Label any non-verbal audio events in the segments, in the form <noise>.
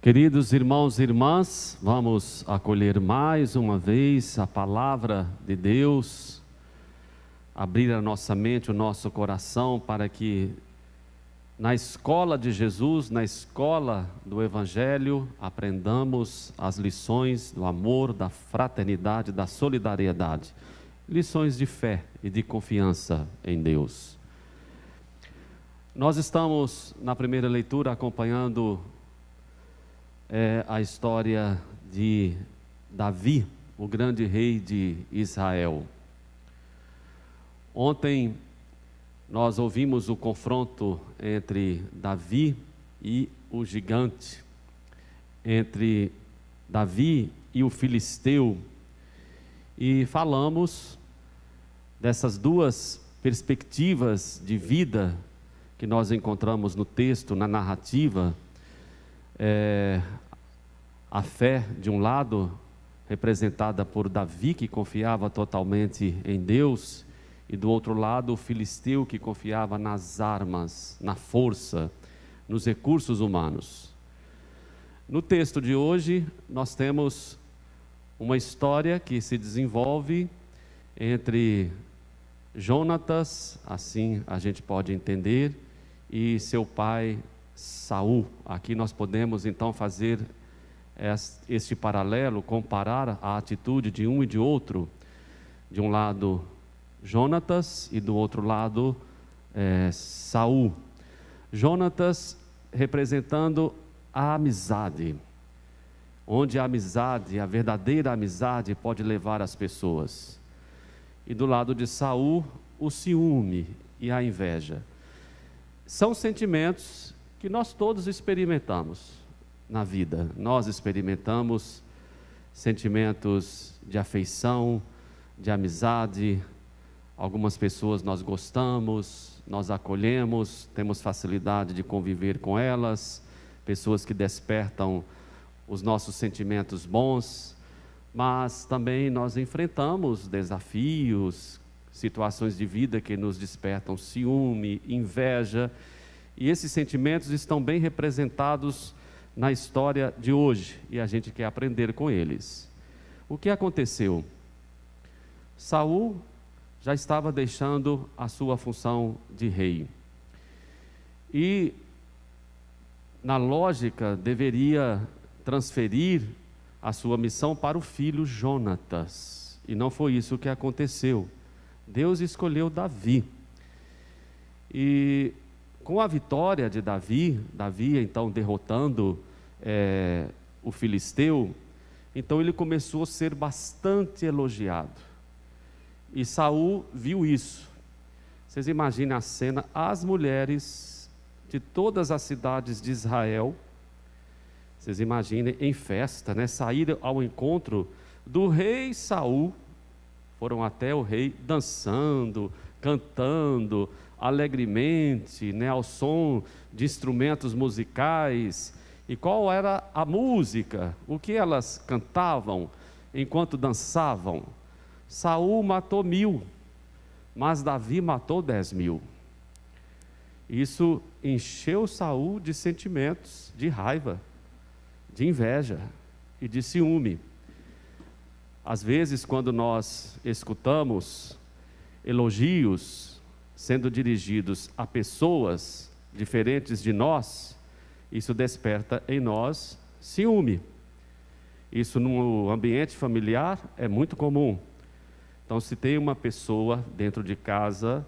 Queridos irmãos e irmãs, vamos acolher mais uma vez a palavra de Deus, abrir a nossa mente, o nosso coração, para que na escola de Jesus, na escola do Evangelho, aprendamos as lições do amor, da fraternidade, da solidariedade, lições de fé e de confiança em Deus. Nós estamos na primeira leitura acompanhando é a história de Davi, o grande rei de Israel. Ontem nós ouvimos o confronto entre Davi e o gigante, entre Davi e o filisteu, e falamos dessas duas perspectivas de vida que nós encontramos no texto, na narrativa é, a fé, de um lado, representada por Davi, que confiava totalmente em Deus, e do outro lado, o filisteu, que confiava nas armas, na força, nos recursos humanos. No texto de hoje, nós temos uma história que se desenvolve entre Jonatas, assim a gente pode entender, e seu pai Saul. Aqui nós podemos então fazer este paralelo, comparar a atitude de um e de outro. De um lado, Jonatas e do outro lado, é, Saul. Jonatas representando a amizade, onde a amizade, a verdadeira amizade, pode levar as pessoas. E do lado de Saul, o ciúme e a inveja. São sentimentos que nós todos experimentamos na vida. Nós experimentamos sentimentos de afeição, de amizade. Algumas pessoas nós gostamos, nós acolhemos, temos facilidade de conviver com elas, pessoas que despertam os nossos sentimentos bons, mas também nós enfrentamos desafios, situações de vida que nos despertam ciúme, inveja e esses sentimentos estão bem representados na história de hoje e a gente quer aprender com eles. O que aconteceu? Saul já estava deixando a sua função de rei. E na lógica deveria transferir a sua missão para o filho Jonatas. E não foi isso que aconteceu. Deus escolheu Davi. E com a vitória de Davi, Davi então derrotando é, o filisteu, então ele começou a ser bastante elogiado. E Saul viu isso. Vocês imaginem a cena: as mulheres de todas as cidades de Israel, vocês imaginem em festa, né? Saíram ao encontro do rei Saul, foram até o rei dançando, cantando, alegremente, né, ao som de instrumentos musicais. E qual era a música? O que elas cantavam enquanto dançavam? Saul matou mil, mas Davi matou dez mil. Isso encheu Saul de sentimentos de raiva, de inveja e de ciúme. Às vezes, quando nós escutamos elogios sendo dirigidos a pessoas diferentes de nós, isso desperta em nós ciúme. Isso no ambiente familiar é muito comum. Então, se tem uma pessoa dentro de casa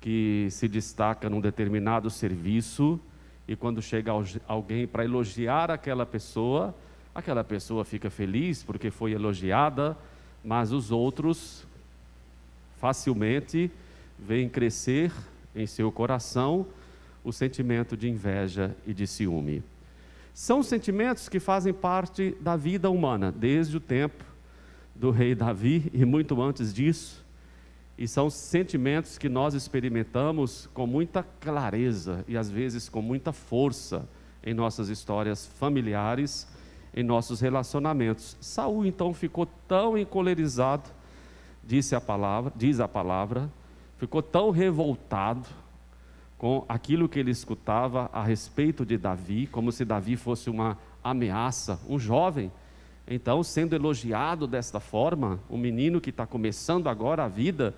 que se destaca num determinado serviço e quando chega alguém para elogiar aquela pessoa, aquela pessoa fica feliz porque foi elogiada, mas os outros facilmente vem crescer em seu coração o sentimento de inveja e de ciúme. São sentimentos que fazem parte da vida humana desde o tempo do rei Davi e muito antes disso, e são sentimentos que nós experimentamos com muita clareza e às vezes com muita força em nossas histórias familiares, em nossos relacionamentos. Saul então ficou tão encolerizado, disse a palavra, diz a palavra, ficou tão revoltado com aquilo que ele escutava a respeito de Davi, como se Davi fosse uma ameaça, um jovem. Então, sendo elogiado desta forma, um menino que está começando agora a vida,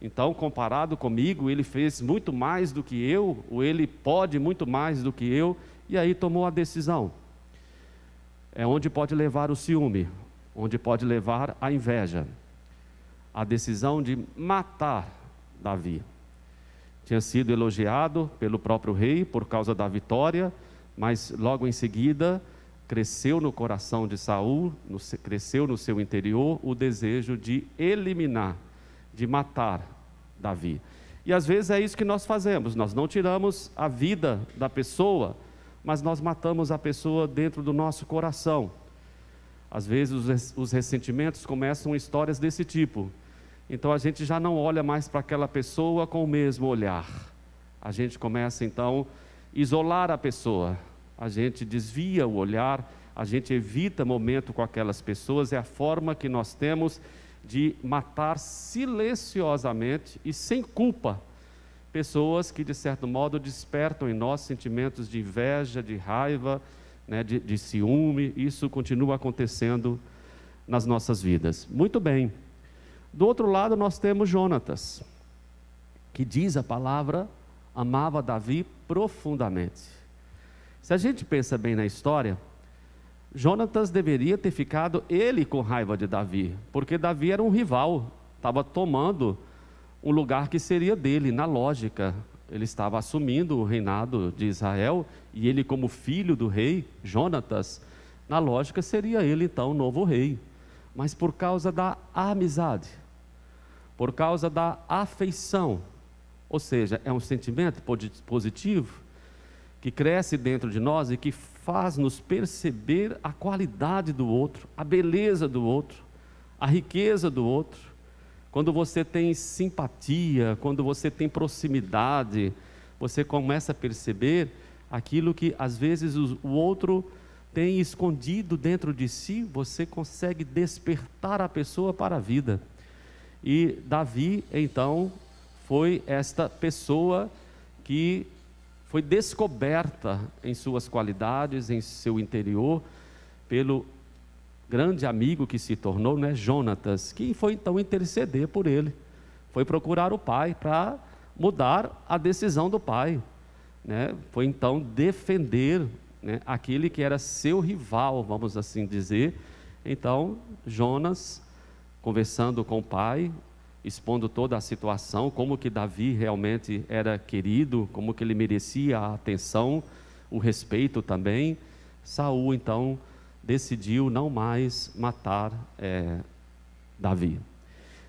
então, comparado comigo, ele fez muito mais do que eu, ou ele pode muito mais do que eu, e aí tomou a decisão. É onde pode levar o ciúme, onde pode levar a inveja. A decisão de matar Davi. Tinha sido elogiado pelo próprio rei por causa da vitória, mas logo em seguida cresceu no coração de Saul, no, cresceu no seu interior o desejo de eliminar, de matar Davi. E às vezes é isso que nós fazemos, nós não tiramos a vida da pessoa, mas nós matamos a pessoa dentro do nosso coração. Às vezes os, os ressentimentos começam histórias desse tipo. Então a gente já não olha mais para aquela pessoa com o mesmo olhar. A gente começa então a isolar a pessoa. A gente desvia o olhar, a gente evita momento com aquelas pessoas, é a forma que nós temos de matar silenciosamente e sem culpa pessoas que, de certo modo, despertam em nós sentimentos de inveja, de raiva, né, de, de ciúme. Isso continua acontecendo nas nossas vidas. Muito bem. Do outro lado, nós temos Jonatas, que diz a palavra, amava Davi profundamente. Se a gente pensa bem na história, Jonatas deveria ter ficado ele com raiva de Davi, porque Davi era um rival, estava tomando um lugar que seria dele, na lógica. Ele estava assumindo o reinado de Israel e ele, como filho do rei, Jonatas, na lógica seria ele então o novo rei. Mas por causa da amizade, por causa da afeição, ou seja, é um sentimento positivo que cresce dentro de nós e que faz-nos perceber a qualidade do outro, a beleza do outro, a riqueza do outro. Quando você tem simpatia, quando você tem proximidade, você começa a perceber aquilo que às vezes o outro tem escondido dentro de si, você consegue despertar a pessoa para a vida. E Davi, então, foi esta pessoa que foi descoberta em suas qualidades, em seu interior, pelo grande amigo que se tornou, né, Jonatas, que foi então interceder por ele. Foi procurar o pai para mudar a decisão do pai. Né? Foi então defender né, aquele que era seu rival, vamos assim dizer. Então, Jonas conversando com o pai, expondo toda a situação, como que Davi realmente era querido, como que ele merecia a atenção, o respeito também. Saul então decidiu não mais matar é, Davi.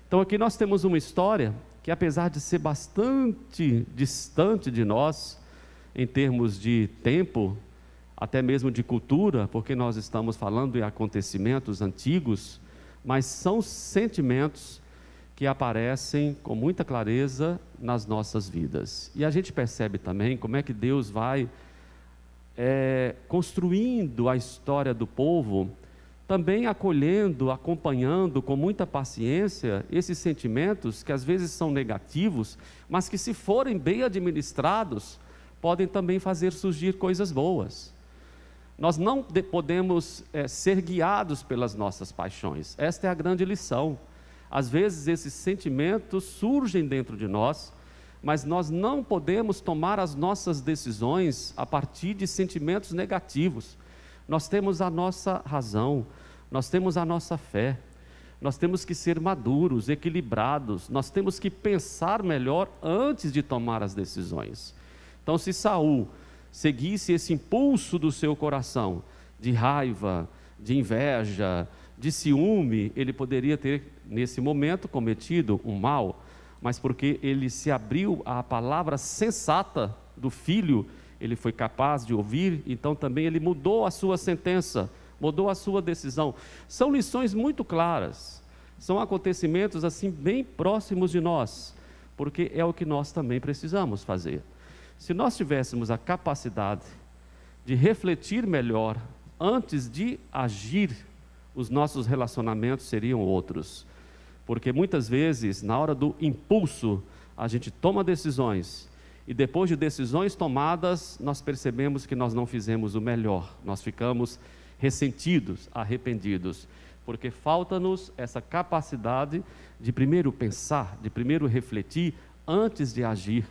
Então aqui nós temos uma história que apesar de ser bastante distante de nós em termos de tempo, até mesmo de cultura, porque nós estamos falando em acontecimentos antigos, mas são sentimentos que aparecem com muita clareza nas nossas vidas. E a gente percebe também como é que Deus vai é, construindo a história do povo, também acolhendo, acompanhando com muita paciência esses sentimentos que às vezes são negativos, mas que se forem bem administrados, podem também fazer surgir coisas boas. Nós não podemos é, ser guiados pelas nossas paixões. Esta é a grande lição. Às vezes esses sentimentos surgem dentro de nós, mas nós não podemos tomar as nossas decisões a partir de sentimentos negativos. Nós temos a nossa razão, nós temos a nossa fé, nós temos que ser maduros, equilibrados, nós temos que pensar melhor antes de tomar as decisões. Então, se Saul seguisse esse impulso do seu coração, de raiva, de inveja, de ciúme, ele poderia ter, nesse momento, cometido um mal, mas porque ele se abriu à palavra sensata do filho, ele foi capaz de ouvir, então também ele mudou a sua sentença, mudou a sua decisão. São lições muito claras, são acontecimentos assim bem próximos de nós, porque é o que nós também precisamos fazer. Se nós tivéssemos a capacidade de refletir melhor antes de agir, os nossos relacionamentos seriam outros. Porque muitas vezes, na hora do impulso, a gente toma decisões e depois de decisões tomadas, nós percebemos que nós não fizemos o melhor, nós ficamos ressentidos, arrependidos, porque falta-nos essa capacidade de primeiro pensar, de primeiro refletir antes de agir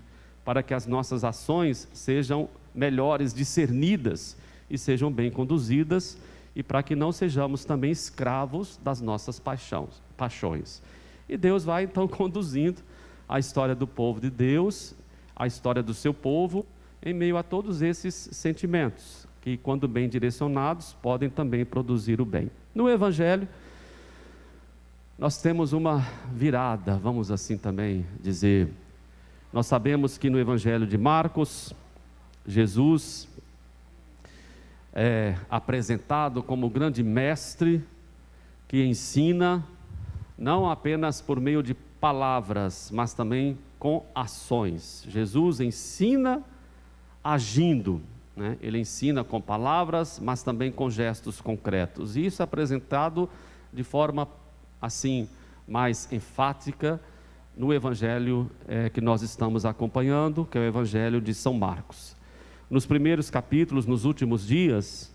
para que as nossas ações sejam melhores discernidas e sejam bem conduzidas e para que não sejamos também escravos das nossas paixões, paixões. E Deus vai então <laughs> conduzindo a história do povo de Deus, a história do seu povo, em meio a todos esses sentimentos, que, quando bem direcionados, podem também produzir o bem. No Evangelho, nós temos uma virada, vamos assim também dizer, nós sabemos que no Evangelho de Marcos, Jesus é apresentado como grande mestre que ensina não apenas por meio de palavras, mas também com ações. Jesus ensina agindo, né? ele ensina com palavras, mas também com gestos concretos. E isso é apresentado de forma assim mais enfática no evangelho é, que nós estamos acompanhando, que é o evangelho de São Marcos. Nos primeiros capítulos, nos últimos dias,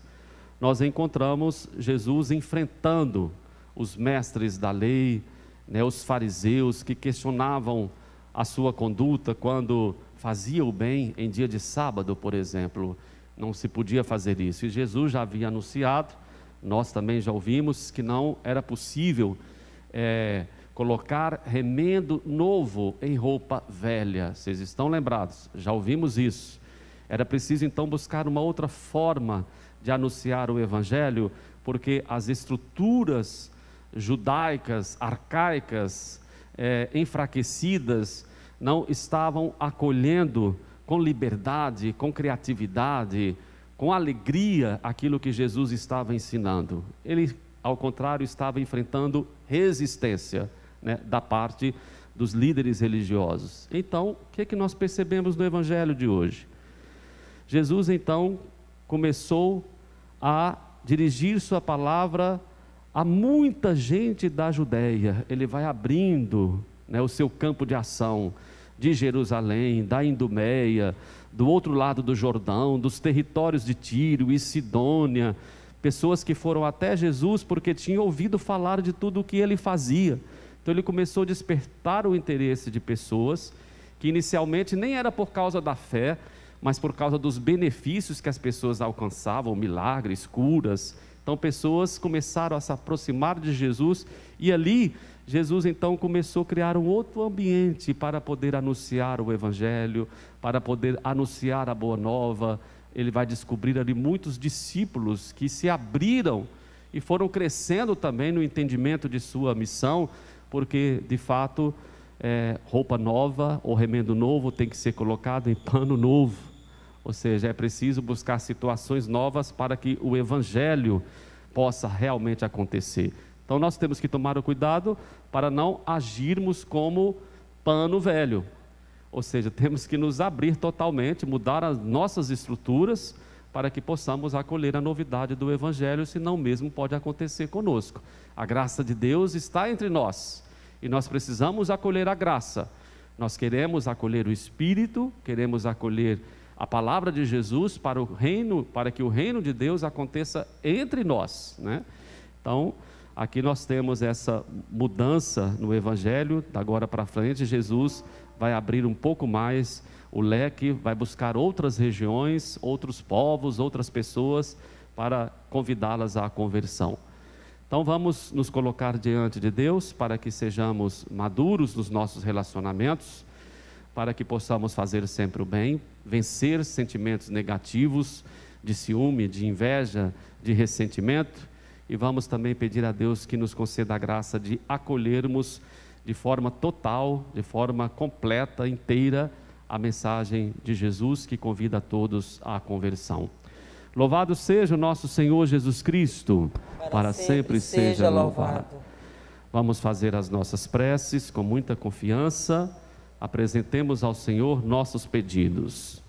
nós encontramos Jesus enfrentando os mestres da lei, né, os fariseus que questionavam a sua conduta quando fazia o bem em dia de sábado, por exemplo. Não se podia fazer isso. E Jesus já havia anunciado, nós também já ouvimos, que não era possível é, colocar remendo novo em roupa velha. Vocês estão lembrados? Já ouvimos isso. Era preciso então buscar uma outra forma de anunciar o evangelho, porque as estruturas judaicas, arcaicas, é, enfraquecidas, não estavam acolhendo com liberdade, com criatividade, com alegria aquilo que Jesus estava ensinando. Ele, ao contrário, estava enfrentando resistência né, da parte dos líderes religiosos. Então, o que, é que nós percebemos no Evangelho de hoje? Jesus, então, começou a dirigir sua palavra a muita gente da Judéia. Ele vai abrindo né, o seu campo de ação de Jerusalém, da Indumeia, do outro lado do Jordão, dos territórios de Tiro e Sidônia, pessoas que foram até Jesus porque tinham ouvido falar de tudo o que ele fazia. Então ele começou a despertar o interesse de pessoas que inicialmente nem era por causa da fé, mas por causa dos benefícios que as pessoas alcançavam, milagres, curas. Então pessoas começaram a se aproximar de Jesus e ali Jesus então começou a criar um outro ambiente para poder anunciar o evangelho, para poder anunciar a boa nova. Ele vai descobrir ali muitos discípulos que se abriram e foram crescendo também no entendimento de sua missão, porque de fato é, roupa nova ou remendo novo tem que ser colocado em pano novo. Ou seja, é preciso buscar situações novas para que o evangelho possa realmente acontecer. Então nós temos que tomar o cuidado para não agirmos como pano velho. Ou seja, temos que nos abrir totalmente, mudar as nossas estruturas para que possamos acolher a novidade do Evangelho, senão mesmo pode acontecer conosco. A graça de Deus está entre nós e nós precisamos acolher a graça. Nós queremos acolher o Espírito, queremos acolher a palavra de Jesus para o reino, para que o reino de Deus aconteça entre nós, né? Então, Aqui nós temos essa mudança no Evangelho, da agora para frente, Jesus vai abrir um pouco mais o leque, vai buscar outras regiões, outros povos, outras pessoas, para convidá-las à conversão. Então vamos nos colocar diante de Deus para que sejamos maduros nos nossos relacionamentos, para que possamos fazer sempre o bem, vencer sentimentos negativos de ciúme, de inveja, de ressentimento e vamos também pedir a Deus que nos conceda a graça de acolhermos de forma total, de forma completa, inteira, a mensagem de Jesus que convida a todos à conversão. Louvado seja o nosso Senhor Jesus Cristo, para, para sempre, sempre, seja louvado. louvado. Vamos fazer as nossas preces com muita confiança, apresentemos ao Senhor nossos pedidos.